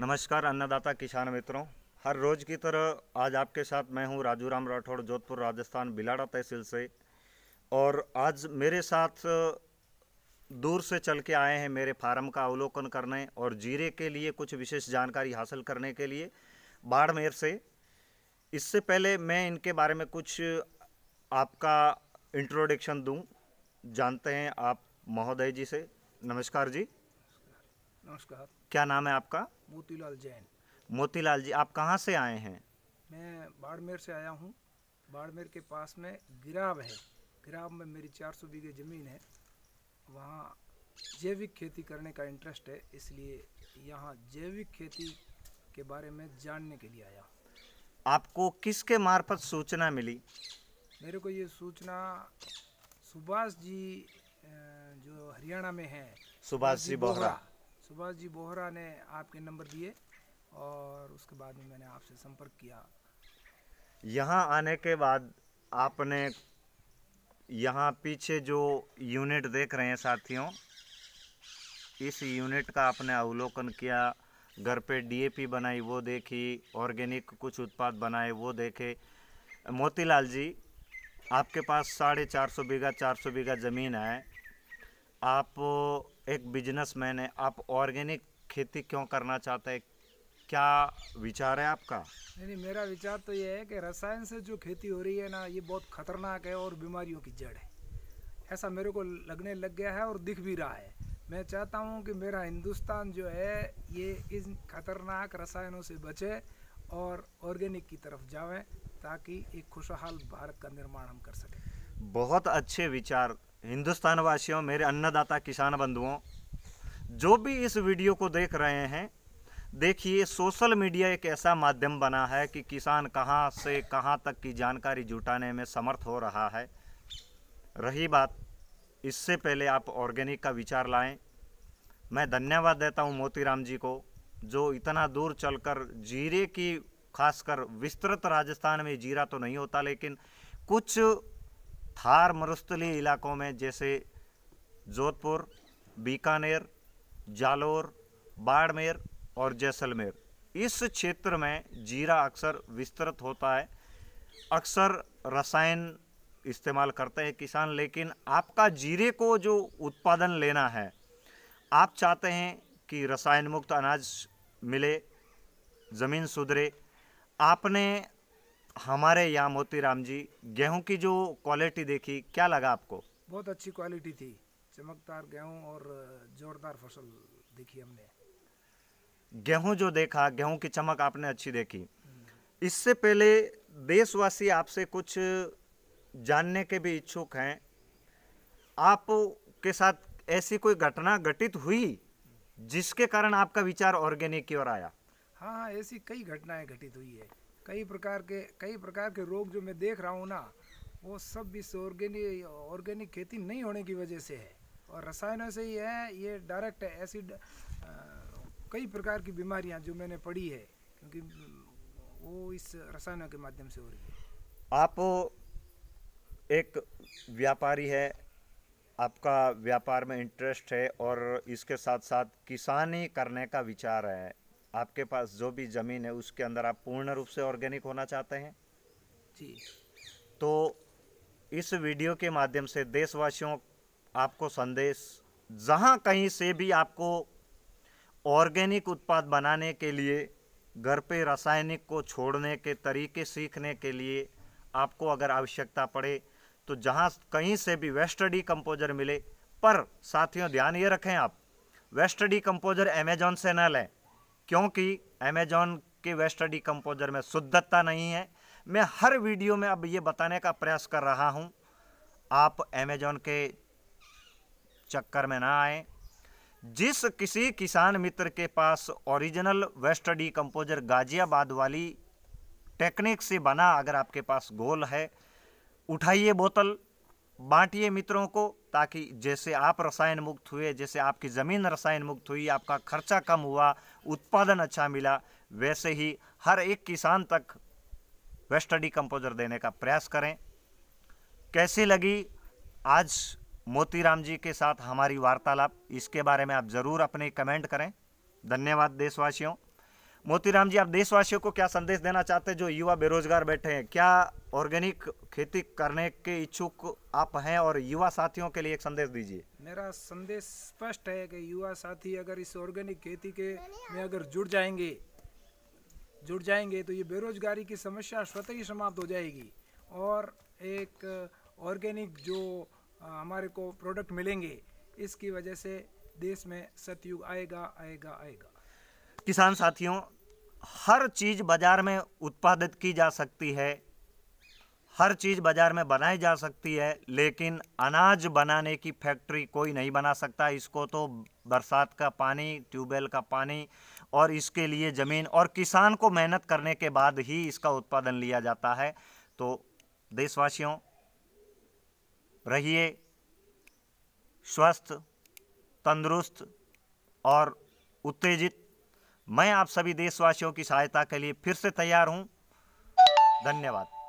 नमस्कार अन्नदाता किसान मित्रों हर रोज़ की तरह आज आपके साथ मैं हूं राम राठौड़ जोधपुर राजस्थान बिलाड़ा तहसील से और आज मेरे साथ दूर से चल के आए हैं मेरे फार्म का अवलोकन करने और जीरे के लिए कुछ विशेष जानकारी हासिल करने के लिए बाड़मेर से इससे पहले मैं इनके बारे में कुछ आपका इंट्रोडक्शन दूँ जानते हैं आप महोदय जी से नमस्कार जी नमस्कार क्या नाम है आपका मोतीलाल जैन मोतीलाल जी आप कहाँ से आए हैं मैं बाड़मेर से आया हूँ बाड़मेर के पास में गिराव है गिराव में मेरी 400 बीघे ज़मीन है वहाँ जैविक खेती करने का इंटरेस्ट है इसलिए यहाँ जैविक खेती के बारे में जानने के लिए आया आपको किसके मार्फत सूचना मिली मेरे को ये सूचना सुभाष जी जो हरियाणा में है सुभाष जी बोहरा सुभाष जी बोहरा ने आपके नंबर दिए और उसके बाद में मैंने आपसे संपर्क किया यहाँ आने के बाद आपने यहाँ पीछे जो यूनिट देख रहे हैं साथियों इस यूनिट का आपने अवलोकन किया घर पे डीएपी बनाई वो देखी ऑर्गेनिक कुछ उत्पाद बनाए वो देखे मोतीलाल जी आपके पास साढ़े चार सौ बीघा चार सौ बीघा ज़मीन है आप एक बिजनेसमैन है आप ऑर्गेनिक खेती क्यों करना चाहते हैं क्या विचार है आपका नहीं नहीं मेरा विचार तो ये है कि रसायन से जो खेती हो रही है ना ये बहुत खतरनाक है और बीमारियों की जड़ है ऐसा मेरे को लगने लग गया है और दिख भी रहा है मैं चाहता हूँ कि मेरा हिंदुस्तान जो है ये इन खतरनाक रसायनों से बचे और ऑर्गेनिक की तरफ जावें ताकि एक खुशहाल भारत का निर्माण हम कर सकें बहुत अच्छे विचार हिंदुस्तान वासियों मेरे अन्नदाता किसान बंधुओं जो भी इस वीडियो को देख रहे हैं देखिए सोशल मीडिया एक ऐसा माध्यम बना है कि किसान कहाँ से कहाँ तक की जानकारी जुटाने में समर्थ हो रहा है रही बात इससे पहले आप ऑर्गेनिक का विचार लाएं मैं धन्यवाद देता हूं मोतीराम जी को जो इतना दूर चलकर जीरे की खासकर विस्तृत राजस्थान में जीरा तो नहीं होता लेकिन कुछ थार मरुस्थली इलाकों में जैसे जोधपुर बीकानेर जालोर बाड़मेर और जैसलमेर इस क्षेत्र में जीरा अक्सर विस्तृत होता है अक्सर रसायन इस्तेमाल करते हैं किसान लेकिन आपका जीरे को जो उत्पादन लेना है आप चाहते हैं कि रसायन मुक्त अनाज मिले ज़मीन सुधरे आपने हमारे यहाँ मोती राम जी गेहूँ की जो क्वालिटी देखी क्या लगा आपको बहुत अच्छी क्वालिटी थी चमकदार गेहूँ और जोरदार फसल देखी हमने गेहूँ जो देखा गेहूँ की चमक आपने अच्छी देखी हम्म। इससे पहले देशवासी आपसे कुछ जानने के भी इच्छुक हैं आप के साथ ऐसी कोई घटना घटित हुई जिसके कारण आपका विचार ऑर्गेनिक की ओर आया हाँ हाँ ऐसी कई घटनाएं घटित हुई है कई प्रकार के कई प्रकार के रोग जो मैं देख रहा हूँ ना वो सब इस ऑर्गेनिक ऑर्गेनिक खेती नहीं होने की वजह से है और रसायनों से ही है ये डायरेक्ट एसिड ऐसी कई प्रकार की बीमारियाँ जो मैंने पढ़ी है क्योंकि वो इस रसायनों के माध्यम से हो रही है आप एक व्यापारी है आपका व्यापार में इंटरेस्ट है और इसके साथ साथ किसानी करने का विचार है आपके पास जो भी ज़मीन है उसके अंदर आप पूर्ण रूप से ऑर्गेनिक होना चाहते हैं जी तो इस वीडियो के माध्यम से देशवासियों आपको संदेश जहाँ कहीं से भी आपको ऑर्गेनिक उत्पाद बनाने के लिए घर पे रासायनिक को छोड़ने के तरीके सीखने के लिए आपको अगर आवश्यकता पड़े तो जहाँ कहीं से भी वेस्ट डी कंपोजर मिले पर साथियों ध्यान ये रखें आप वेस्ट डी कंपोजर अमेजोन से न लें क्योंकि अमेजॉन के वेस्टडी कम्पोजर में शुद्धता नहीं है मैं हर वीडियो में अब ये बताने का प्रयास कर रहा हूँ आप अमेजॉन के चक्कर में ना आए जिस किसी किसान मित्र के पास ओरिजिनल वेस्ट कम्पोजर गाजियाबाद वाली टेक्निक से बना अगर आपके पास गोल है उठाइए बोतल बांटिए मित्रों को ताकि जैसे आप रसायन मुक्त हुए जैसे आपकी ज़मीन रसायन मुक्त हुई आपका खर्चा कम हुआ उत्पादन अच्छा मिला वैसे ही हर एक किसान तक वेस्टर्न कंपोजर देने का प्रयास करें कैसी लगी आज मोतीराम जी के साथ हमारी वार्तालाप इसके बारे में आप ज़रूर अपने कमेंट करें धन्यवाद देशवासियों मोतीराम जी आप देशवासियों को क्या संदेश देना चाहते हैं जो युवा बेरोजगार बैठे हैं क्या ऑर्गेनिक खेती करने के इच्छुक आप हैं और युवा साथियों के लिए एक संदेश दीजिए मेरा संदेश स्पष्ट है कि युवा साथी अगर इस ऑर्गेनिक खेती के में अगर जुड़ जाएंगे जुड़ जाएंगे तो ये बेरोजगारी की समस्या स्वतः ही समाप्त हो जाएगी और एक ऑर्गेनिक जो हमारे को प्रोडक्ट मिलेंगे इसकी वजह से देश में सतयुग आएगा आएगा आएगा किसान साथियों हर चीज़ बाज़ार में उत्पादित की जा सकती है हर चीज़ बाज़ार में बनाई जा सकती है लेकिन अनाज बनाने की फैक्ट्री कोई नहीं बना सकता इसको तो बरसात का पानी ट्यूबवेल का पानी और इसके लिए ज़मीन और किसान को मेहनत करने के बाद ही इसका उत्पादन लिया जाता है तो देशवासियों रहिए स्वस्थ तंदुरुस्त और उत्तेजित मैं आप सभी देशवासियों की सहायता के लिए फिर से तैयार हूँ धन्यवाद